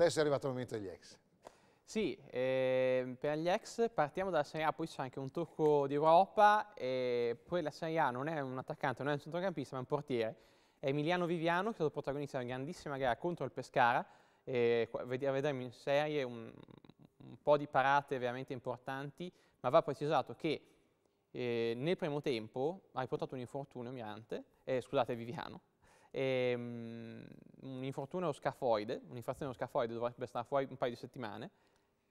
Adesso è arrivato il momento degli ex. Sì, eh, per gli ex partiamo dalla Serie A, poi c'è anche un tocco di Europa e poi la Serie A non è un attaccante, non è un centrocampista, ma è un portiere. È Emiliano Viviano che è stato protagonista di una grandissima gara contro il Pescara, eh, vedremo in serie un, un, po' di parate veramente importanti, ma va precisato che eh, nel primo tempo ha riportato un infortunio Mirante, eh, scusate Viviano, e, ehm, un infortunio allo scafoide, un'infrazione allo scafoide dovrebbe stare fuori un paio di settimane,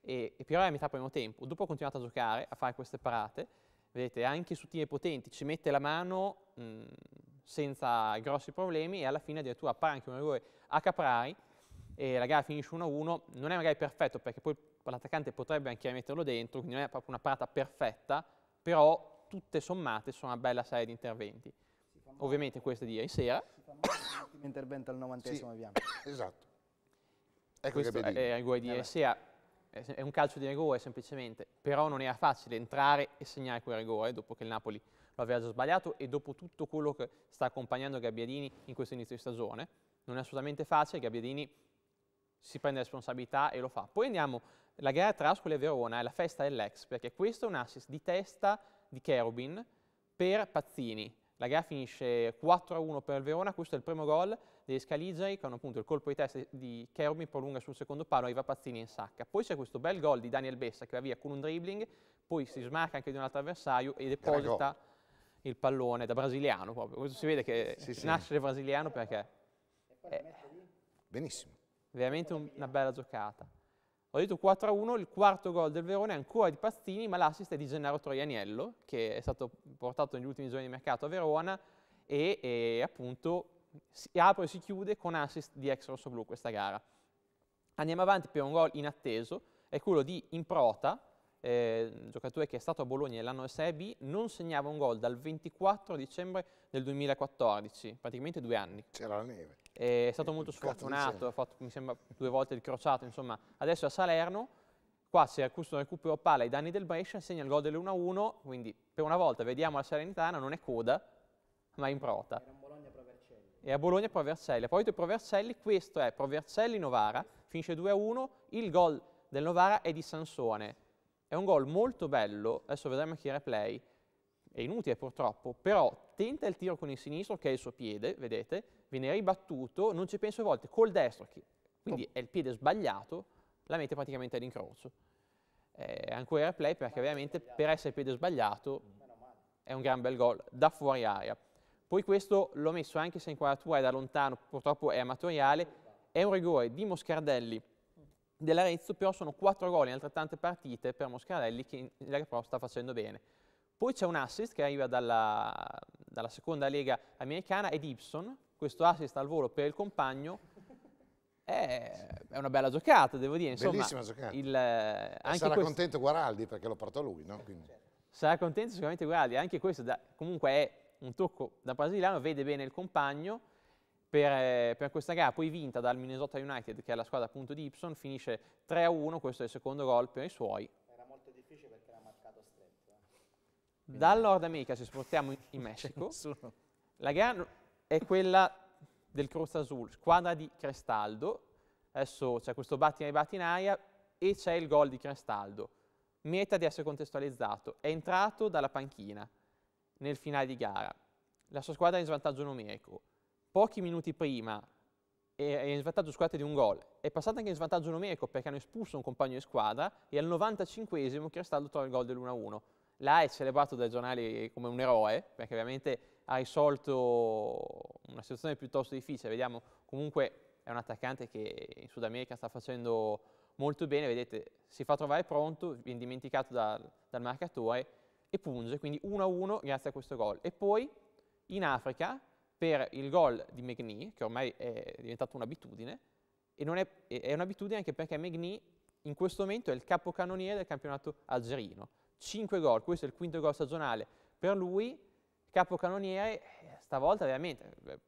e, e Pirlo è a metà primo tempo. Dopo ha continuato a giocare, a fare queste parate, vedete anche su team potenti ci mette la mano mh, senza grossi problemi e alla fine addirittura appare anche un errore a Caprari e la gara finisce 1-1, non è magari perfetto perché poi l'attaccante potrebbe anche metterlo dentro, quindi non è proprio una parata perfetta, però tutte sommate sono una bella serie di interventi ovviamente questa di ieri sera. Eh. Intervento al 90 sì, abbiamo. Esatto. Ecco Questo che è il gol di ieri sera. È un calcio di rigore semplicemente, però non era facile entrare e segnare quel rigore eh, dopo che il Napoli lo aveva già sbagliato e dopo tutto quello che sta accompagnando Gabbiadini in questo inizio di stagione. Non è assolutamente facile, Gabbiadini si prende responsabilità e lo fa. Poi andiamo, la gara tra Ascoli e Verona è la festa dell'ex, perché questo è un assist di testa di Cherubin per Pazzini. La gara finisce 4-1 per il Verona, questo è il primo gol degli Scaligeri con appunto il colpo di testa di Kermi prolunga sul secondo palo, arriva Pazzini in sacca. Poi c'è questo bel gol di Daniel Bessa che va via con un dribbling, poi si smarca anche di un altro avversario e deposita il pallone da brasiliano proprio. Questo si vede che sì, sì. nasce brasiliano perché... È Benissimo. Veramente un, una bella giocata ho detto 4-1, a il quarto gol del Verona è ancora di Pastini, ma l'assist è di Gennaro Troianiello, che è stato portato negli ultimi giorni di mercato a Verona e, e appunto si apre e si chiude con assist di ex rossoblu questa gara. Andiamo avanti per un gol inatteso, è quello di Improta, eh, giocatore che è stato a Bologna nell'anno Serie B, non segnava un gol dal 24 dicembre del 2014, praticamente due anni. C'era la neve è stato eh, molto sfortunato, ha fatto mi sembra due volte il crociato, insomma adesso è a Salerno, qua si acquistano recupero palla ai danni del Brescia, segna il gol dell'1-1, quindi per una volta vediamo la Salernitana, non è coda, ma è in prota. E a Bologna Provercelli. A proposito di Provercelli, questo è Provercelli-Novara, finisce 2-1, il gol del Novara è di Sansone. È un gol molto bello, adesso vedremo chi replay, è inutile purtroppo, però tenta il tiro con il sinistro che è il suo piede, vedete, viene ribattuto, non ci penso a volte, col destro, che quindi boh. è il piede sbagliato, la mette praticamente all'incrocio. È ancora play perché ovviamente per essere piede sbagliato è un gran bel gol da fuori aria. Poi questo l'ho messo anche se in inquadratura è da lontano, purtroppo è amatoriale, è un rigore di Moscardelli dell'Arezzo, però sono quattro gol in altrettante partite per Moscardelli che in Lega Pro sta facendo bene. Poi c'è un assist che arriva dalla, dalla seconda lega americana ed Ibson, questo assist al volo per il compagno è, è una bella giocata, devo dire. Insomma, Bellissima giocata. Il, eh, sarà contento Guaraldi perché lo portò lui, no? Quindi. Sarà contento sicuramente Guaraldi, anche questo da, comunque è un tocco da Brasiliano, vede bene il compagno per, eh, per, questa gara, poi vinta dal Minnesota United che è la squadra appunto di Ipson, finisce 3-1, questo è il secondo gol per i suoi. Era molto difficile perché era marcato stretto. Eh. Dal Nord America ci spostiamo in, in Messico. La gara è quella del Croce Azul, squadra di Crestaldo. Adesso c'è questo batti batti in aria e c'è il gol di Crestaldo. Meta di essere contestualizzato. È entrato dalla panchina nel finale di gara. La sua squadra è in svantaggio numerico. Pochi minuti prima è in svantaggio squadra di un gol. È passata anche in svantaggio numerico perché hanno espulso un compagno di squadra e al 95esimo Cristaldo trova il gol dell'1-1. Là è celebrato dai giornali come un eroe, perché ovviamente ha risolto una situazione piuttosto difficile, vediamo comunque è un attaccante che in Sud America sta facendo molto bene, vedete si fa trovare pronto, viene dimenticato dal, dal marcatore e punge, quindi 1-1 grazie a questo gol. E poi in Africa per il gol di Megni, che ormai è diventato un'abitudine, e è, è un'abitudine anche perché Megni in questo momento è il capocannoniere del campionato algerino. 5 gol, questo è il quinto gol stagionale per lui, Capocannoniere, stavolta veramente, eh,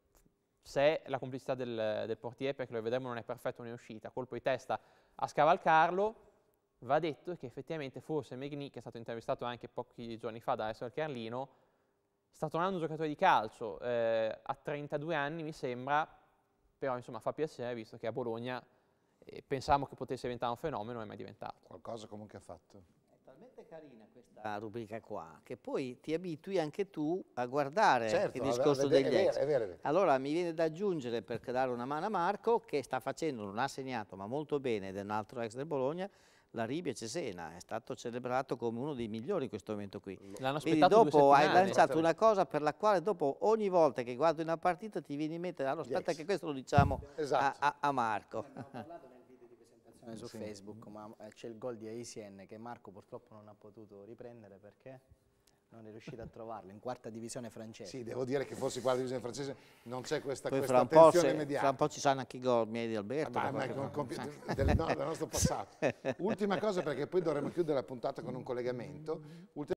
se la complicità del, del portiere, perché lo vedremo non è perfetto né uscita, colpo di testa a scavalcarlo, va detto che effettivamente forse Megni, che è stato intervistato anche pochi giorni fa da Alessandro Carlino, sta tornando un giocatore di calcio, eh, a 32 anni mi sembra, però insomma fa piacere visto che a Bologna eh, pensavamo che potesse diventare un fenomeno e mai diventato. Qualcosa comunque ha fatto talmente carina questa rubrica qua che poi ti abitui anche tu a guardare certo, il discorso vabbè, degli ex. È vero, è vero. Allora mi viene da aggiungere per dare una mano a Marco che sta facendo, non ha segnato ma molto bene ed è un altro ex del Bologna, la Ribia Cesena, è stato celebrato come uno dei migliori in questo momento qui. L'hanno aspettato Quindi dopo hai lanciato una cosa per la quale dopo ogni volta che guardi una partita ti vieni in mente, allora ah, aspetta yes. che questo lo diciamo esatto. a, a, Marco. Eh, trasmissione su sì. Facebook, ma eh, c'è il gol di Aisien che Marco purtroppo non ha potuto riprendere perché non è riuscito a trovarlo in quarta divisione francese. Sì, devo dire che forse in quarta divisione francese non c'è questa, Poi questa attenzione mediatica. Fra un po' ci saranno anche i gol miei di Alberto. Ah, ma, ma con, del, no, del nostro passato. Ultima cosa perché poi dovremmo chiudere la puntata con un collegamento. Ultima